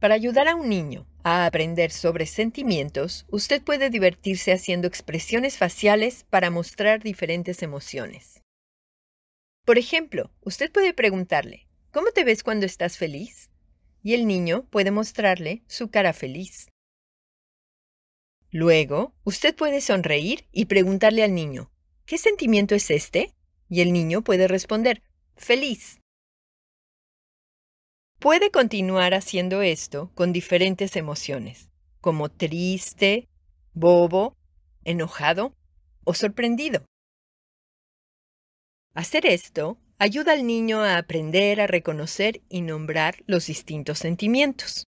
Para ayudar a un niño a aprender sobre sentimientos, usted puede divertirse haciendo expresiones faciales para mostrar diferentes emociones. Por ejemplo, usted puede preguntarle, ¿cómo te ves cuando estás feliz? Y el niño puede mostrarle su cara feliz. Luego, usted puede sonreír y preguntarle al niño, ¿qué sentimiento es este? Y el niño puede responder, feliz. Puede continuar haciendo esto con diferentes emociones, como triste, bobo, enojado o sorprendido. Hacer esto ayuda al niño a aprender a reconocer y nombrar los distintos sentimientos.